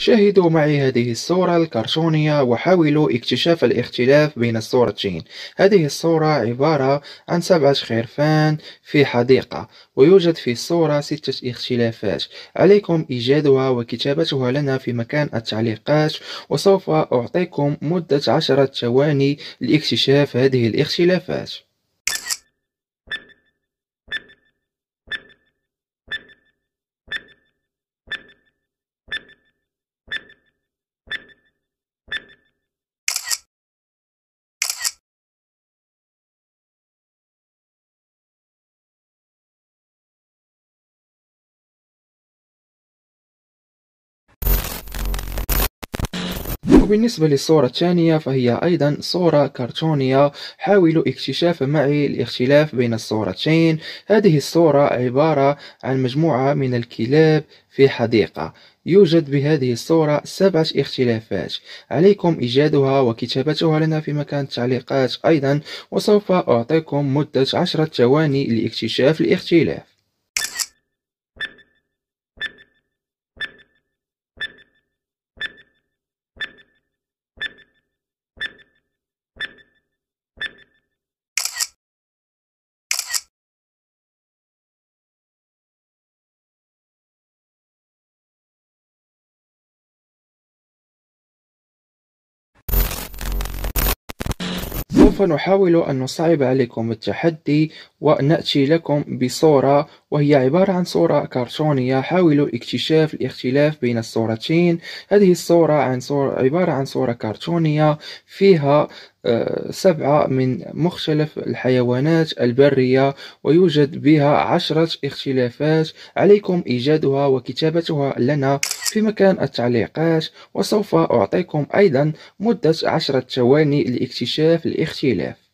شاهدوا معي هذه الصورة الكرتونية وحاولوا اكتشاف الاختلاف بين الصورتين هذه الصورة عبارة عن سبعة خرفان في حديقة ويوجد في الصورة ستة اختلافات عليكم إيجادها وكتابتها لنا في مكان التعليقات وسوف أعطيكم مدة عشرة ثواني لاكتشاف هذه الاختلافات وبالنسبة للصورة الثانية فهي أيضا صورة كرتونية حاولوا اكتشاف معي الاختلاف بين الصورتين هذه الصورة عبارة عن مجموعة من الكلاب في حديقة يوجد بهذه الصورة سبعة اختلافات عليكم إيجادها وكتابتها لنا في مكان التعليقات أيضا وسوف أعطيكم مدة عشرة ثواني لاكتشاف الاختلاف سوف نحاول أن نصعب عليكم التحدي ونأتي لكم بصورة وهي عبارة عن صورة كرتونية حاولوا اكتشاف الاختلاف بين الصورتين هذه الصورة عن صورة عبارة عن صورة كرتونية فيها آه، سبعة من مختلف الحيوانات البرية ويوجد بها عشرة اختلافات عليكم إيجادها وكتابتها لنا في مكان التعليقات وسوف أعطيكم أيضا مدة عشرة ثواني لاكتشاف الاختلاف